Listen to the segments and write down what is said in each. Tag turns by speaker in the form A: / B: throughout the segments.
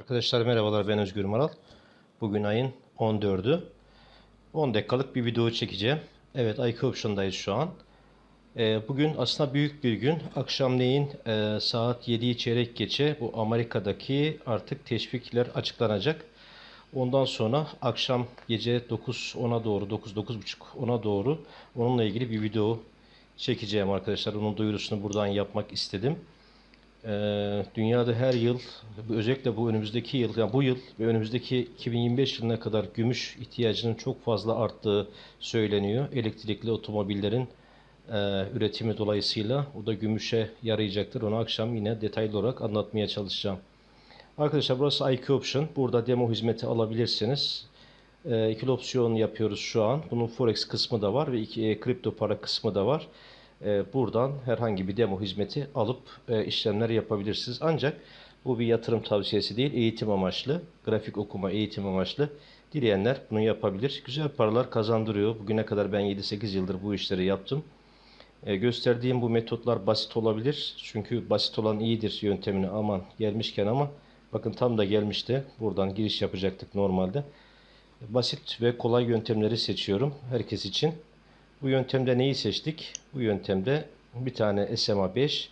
A: Arkadaşlar merhabalar ben Özgür Maral. Bugün ayın 14'ü. 10 dakikalık bir video çekeceğim. Evet IQ Option'dayız şu an. E, bugün aslında büyük bir gün. Akşamleyin e, saat 7'yi çeyrek geçe bu Amerika'daki artık teşvikler açıklanacak. Ondan sonra akşam gece 9-10'a doğru, 9-9.30-10'a doğru onunla ilgili bir video çekeceğim arkadaşlar. Onun duyurusunu buradan yapmak istedim. Ee, dünyada her yıl, özellikle bu önümüzdeki yıl, yani bu yıl ve önümüzdeki 2025 yılına kadar gümüş ihtiyacının çok fazla arttığı söyleniyor. Elektrikli otomobillerin e, üretimi dolayısıyla o da gümüşe yarayacaktır. Onu akşam yine detaylı olarak anlatmaya çalışacağım. Arkadaşlar burası IQ Option. Burada demo hizmeti alabilirsiniz. E, ee, ikili opsiyon yapıyoruz şu an. Bunun Forex kısmı da var ve iki, e, kripto para kısmı da var. E, buradan herhangi bir demo hizmeti alıp e, işlemler yapabilirsiniz. Ancak bu bir yatırım tavsiyesi değil. Eğitim amaçlı. Grafik okuma eğitim amaçlı. Dileyenler bunu yapabilir. Güzel paralar kazandırıyor. Bugüne kadar ben 7-8 yıldır bu işleri yaptım. E, gösterdiğim bu metotlar basit olabilir. Çünkü basit olan iyidir yöntemini aman gelmişken ama Bakın tam da gelmişti. Buradan giriş yapacaktık normalde. Basit ve kolay yöntemleri seçiyorum herkes için. Bu yöntemde neyi seçtik? Bu yöntemde bir tane SMA 5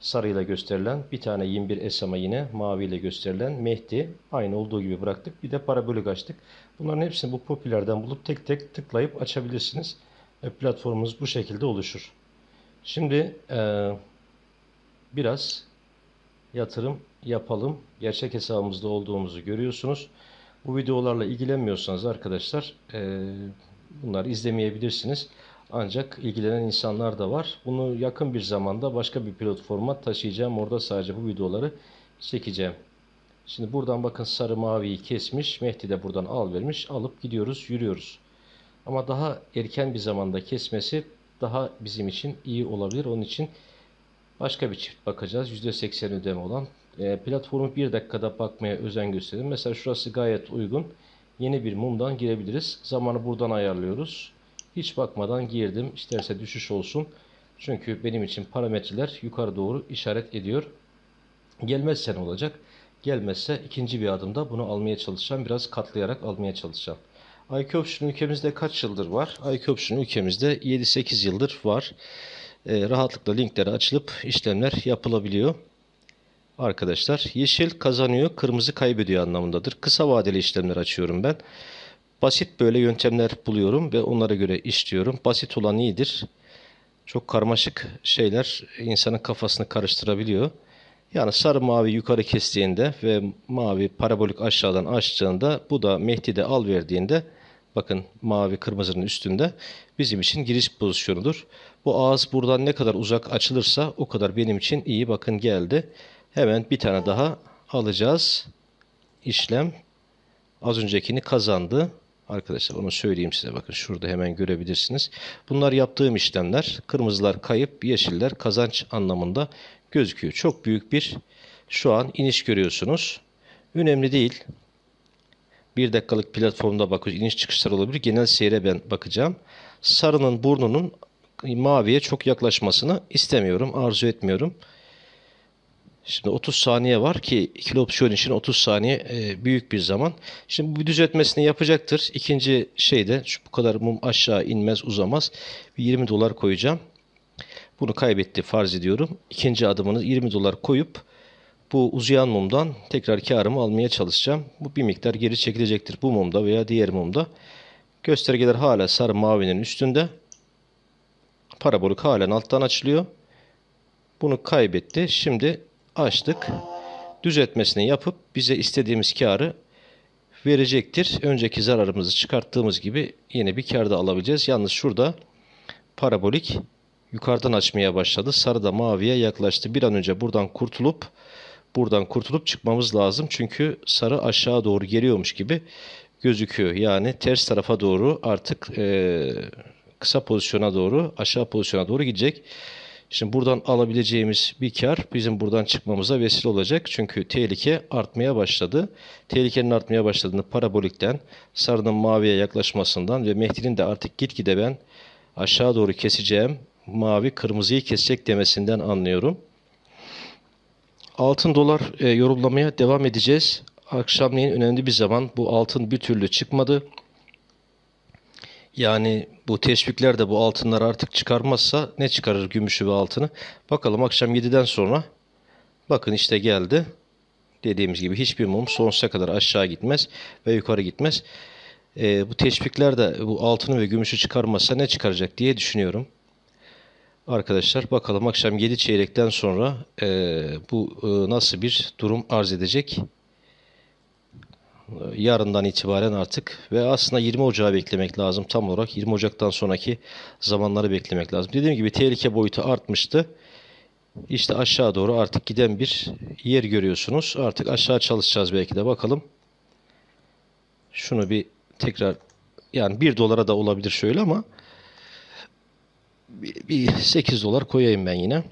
A: sarıyla gösterilen, bir tane 21 SMA yine maviyle gösterilen Mehdi aynı olduğu gibi bıraktık. Bir de parabolik açtık. Bunların hepsini bu popülerden bulup tek tek tıklayıp açabilirsiniz. Ve platformunuz bu şekilde oluşur. Şimdi e, biraz yatırım yapalım. Gerçek hesabımızda olduğumuzu görüyorsunuz. Bu videolarla ilgilenmiyorsanız arkadaşlar e, bunları izlemeyebilirsiniz. Ancak ilgilenen insanlar da var. Bunu yakın bir zamanda başka bir pilot format taşıyacağım. Orada sadece bu videoları çekeceğim. Şimdi buradan bakın sarı maviyi kesmiş. Mehdi de buradan al vermiş. Alıp gidiyoruz, yürüyoruz. Ama daha erken bir zamanda kesmesi daha bizim için iyi olabilir. Onun için Başka bir çift bakacağız. %80 ödeme olan. E, platformu bir dakikada bakmaya özen gösterin. Mesela şurası gayet uygun. Yeni bir mumdan girebiliriz. Zamanı buradan ayarlıyoruz. Hiç bakmadan girdim. İsterse düşüş olsun. Çünkü benim için parametreler yukarı doğru işaret ediyor. Gelmezse ne olacak? Gelmezse ikinci bir adımda bunu almaya çalışacağım. Biraz katlayarak almaya çalışacağım. IQ Option ülkemizde kaç yıldır var? IQ Option ülkemizde 7-8 yıldır var e, rahatlıkla linkleri açılıp işlemler yapılabiliyor. Arkadaşlar yeşil kazanıyor, kırmızı kaybediyor anlamındadır. Kısa vadeli işlemler açıyorum ben. Basit böyle yöntemler buluyorum ve onlara göre işliyorum. Basit olan iyidir. Çok karmaşık şeyler insanın kafasını karıştırabiliyor. Yani sarı mavi yukarı kestiğinde ve mavi parabolik aşağıdan açtığında bu da Mehdi'de al verdiğinde bakın mavi kırmızının üstünde bizim için giriş pozisyonudur. Bu ağız buradan ne kadar uzak açılırsa o kadar benim için iyi. Bakın geldi. Hemen bir tane daha alacağız. İşlem az öncekini kazandı. Arkadaşlar onu söyleyeyim size bakın şurada hemen görebilirsiniz. Bunlar yaptığım işlemler. Kırmızılar kayıp, yeşiller kazanç anlamında gözüküyor. Çok büyük bir şu an iniş görüyorsunuz. Önemli değil. Bir dakikalık platformda bakıyoruz. iniş çıkışlar olabilir. Genel seyre ben bakacağım. Sarının burnunun maviye çok yaklaşmasını istemiyorum, arzu etmiyorum. Şimdi 30 saniye var ki ikili opsiyon için 30 saniye e, büyük bir zaman. Şimdi bu düzeltmesini yapacaktır. İkinci şey de şu bu kadar mum aşağı inmez uzamaz. 20 dolar koyacağım. Bunu kaybetti farz ediyorum. İkinci adımını 20 dolar koyup bu uzayan mumdan tekrar karımı almaya çalışacağım. Bu bir miktar geri çekilecektir bu mumda veya diğer mumda. Göstergeler hala sarı mavinin üstünde parabolik halen alttan açılıyor. Bunu kaybetti. Şimdi açtık. Düzeltmesini yapıp bize istediğimiz karı verecektir. Önceki zararımızı çıkarttığımız gibi yeni bir kar da alabileceğiz. Yalnız şurada parabolik yukarıdan açmaya başladı. Sarı da maviye yaklaştı. Bir an önce buradan kurtulup buradan kurtulup çıkmamız lazım. Çünkü sarı aşağı doğru geliyormuş gibi gözüküyor. Yani ters tarafa doğru artık ee, kısa pozisyona doğru aşağı pozisyona doğru gidecek. Şimdi buradan alabileceğimiz bir kar bizim buradan çıkmamıza vesile olacak. Çünkü tehlike artmaya başladı. Tehlikenin artmaya başladığını parabolikten, sarının maviye yaklaşmasından ve Mehdi'nin de artık gitgide ben aşağı doğru keseceğim, mavi kırmızıyı kesecek demesinden anlıyorum. Altın dolar e, yorumlamaya devam edeceğiz. Akşamleyin önemli bir zaman bu altın bir türlü çıkmadı. Yani bu teşvikler de bu altınları artık çıkarmazsa ne çıkarır gümüşü ve altını? Bakalım akşam 7'den sonra bakın işte geldi. Dediğimiz gibi hiçbir mum sonsuza kadar aşağı gitmez ve yukarı gitmez. E, bu teşvikler de bu altını ve gümüşü çıkarmazsa ne çıkaracak diye düşünüyorum. Arkadaşlar bakalım akşam 7 çeyrekten sonra e, bu e, nasıl bir durum arz edecek? E, yarından itibaren artık ve aslında 20 Ocağı beklemek lazım tam olarak 20 Ocak'tan sonraki zamanları beklemek lazım. Dediğim gibi tehlike boyutu artmıştı. İşte aşağı doğru artık giden bir yer görüyorsunuz. Artık aşağı çalışacağız belki de bakalım. Şunu bir tekrar yani 1 dolara da olabilir şöyle ama bir 8 dolar koyayım ben yine.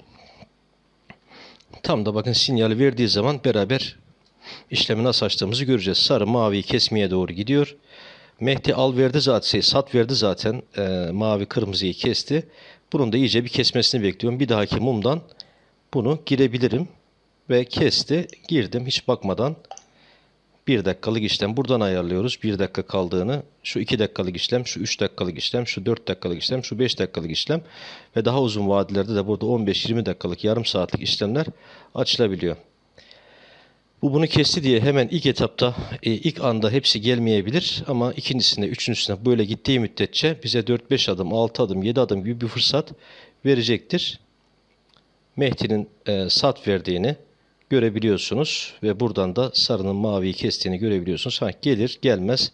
A: Tam da bakın sinyal verdiği zaman beraber işlemi nasıl açtığımızı göreceğiz. Sarı maviyi kesmeye doğru gidiyor. Mehdi al verdi zaten, şey, sat verdi zaten e, mavi kırmızıyı kesti. Bunun da iyice bir kesmesini bekliyorum. Bir dahaki mumdan bunu girebilirim. Ve kesti, girdim hiç bakmadan. Bir dakikalık işlem buradan ayarlıyoruz. Bir dakika kaldığını. Şu iki dakikalık işlem, şu üç dakikalık işlem, şu dört dakikalık işlem, şu beş dakikalık işlem. Ve daha uzun vadelerde de burada 15-20 dakikalık, yarım saatlik işlemler açılabiliyor. Bu bunu kesti diye hemen ilk etapta, e, ilk anda hepsi gelmeyebilir ama ikincisinde, üçüncüsüne böyle gittiği müddetçe bize 4-5 adım, 6 adım, 7 adım gibi bir fırsat verecektir. Mehdi'nin e, sat verdiğini görebiliyorsunuz ve buradan da sarının maviyi kestiğini görebiliyorsunuz. Ha, gelir gelmez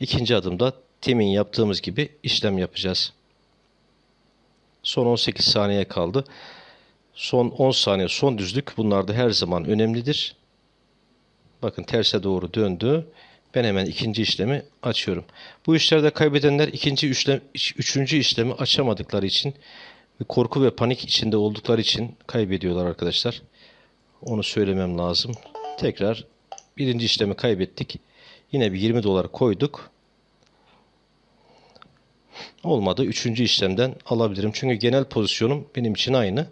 A: ikinci adımda temin yaptığımız gibi işlem yapacağız. Son 18 saniye kaldı. Son 10 saniye son düzlük bunlarda her zaman önemlidir. Bakın terse doğru döndü. Ben hemen ikinci işlemi açıyorum. Bu işlerde kaybedenler ikinci işlem, üçüncü işlemi açamadıkları için korku ve panik içinde oldukları için kaybediyorlar arkadaşlar. Onu söylemem lazım. Tekrar birinci işlemi kaybettik. Yine bir 20 dolar koyduk. Olmadı. Üçüncü işlemden alabilirim. Çünkü genel pozisyonum benim için aynı.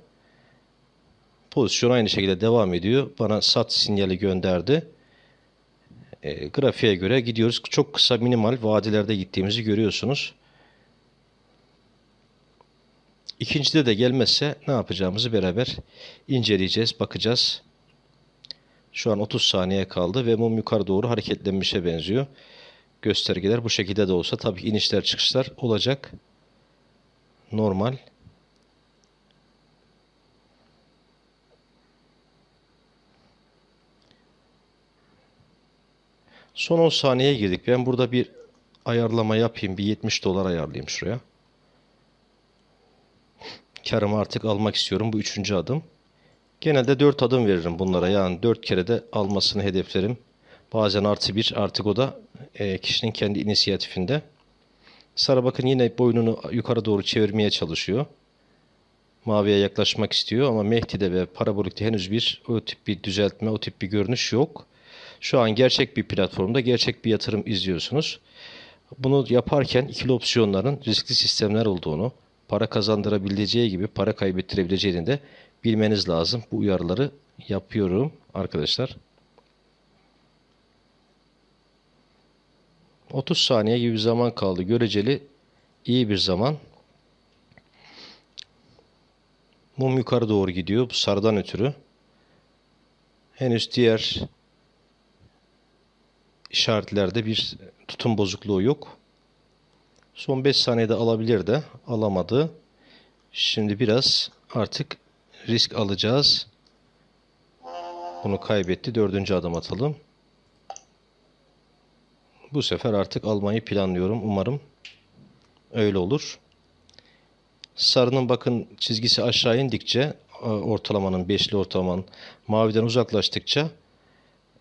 A: Pozisyon aynı şekilde devam ediyor. Bana sat sinyali gönderdi e, grafiğe göre gidiyoruz. Çok kısa minimal vadilerde gittiğimizi görüyorsunuz. İkincide de gelmezse ne yapacağımızı beraber inceleyeceğiz, bakacağız. Şu an 30 saniye kaldı ve mum yukarı doğru hareketlenmişe benziyor. Göstergeler bu şekilde de olsa tabii inişler çıkışlar olacak. Normal. Son 10 saniyeye girdik. Ben burada bir ayarlama yapayım. Bir 70 dolar ayarlayayım şuraya. Karımı artık almak istiyorum. Bu üçüncü adım. Genelde 4 adım veririm bunlara. Yani 4 kere de almasını hedeflerim. Bazen artı 1 artık o da e, kişinin kendi inisiyatifinde. Sara bakın yine boynunu yukarı doğru çevirmeye çalışıyor. Maviye yaklaşmak istiyor ama Mehdi'de ve parabolikte henüz bir o tip bir düzeltme, o tip bir görünüş yok. Şu an gerçek bir platformda gerçek bir yatırım izliyorsunuz. Bunu yaparken ikili opsiyonların riskli sistemler olduğunu, para kazandırabileceği gibi para kaybettirebileceğini de bilmeniz lazım. Bu uyarıları yapıyorum arkadaşlar. 30 saniye gibi bir zaman kaldı. Göreceli iyi bir zaman. Mum yukarı doğru gidiyor. Bu sarıdan ötürü. Henüz diğer işaretlerde bir tutum bozukluğu yok. Son 5 saniyede alabilir de alamadı. Şimdi biraz artık risk alacağız. Bunu kaybetti. Dördüncü adım atalım. Bu sefer artık almayı planlıyorum. Umarım öyle olur. Sarının bakın çizgisi aşağı indikçe ortalamanın, beşli ortalamanın maviden uzaklaştıkça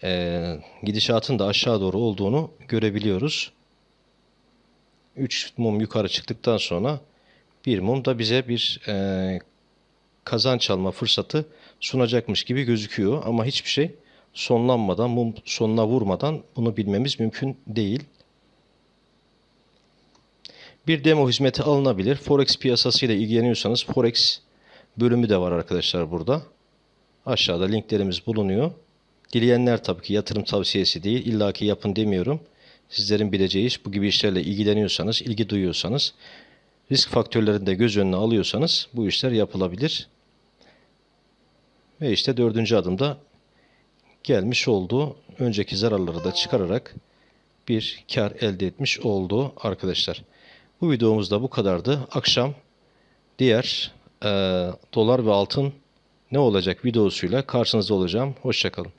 A: e, gidişatın da aşağı doğru olduğunu görebiliyoruz. 3 mum yukarı çıktıktan sonra bir mum da bize bir e, kazanç alma fırsatı sunacakmış gibi gözüküyor. Ama hiçbir şey sonlanmadan, mum sonuna vurmadan bunu bilmemiz mümkün değil. Bir demo hizmeti alınabilir. Forex piyasasıyla ilgileniyorsanız Forex bölümü de var arkadaşlar burada. Aşağıda linklerimiz bulunuyor. Dileyenler tabii ki yatırım tavsiyesi değil. İlla ki yapın demiyorum. Sizlerin bileceği iş bu gibi işlerle ilgileniyorsanız, ilgi duyuyorsanız, risk faktörlerini de göz önüne alıyorsanız bu işler yapılabilir. Ve işte dördüncü adımda gelmiş olduğu önceki zararları da çıkararak bir kar elde etmiş oldu arkadaşlar. Bu videomuzda bu kadardı. Akşam diğer e, dolar ve altın ne olacak videosuyla karşınızda olacağım. Hoşçakalın.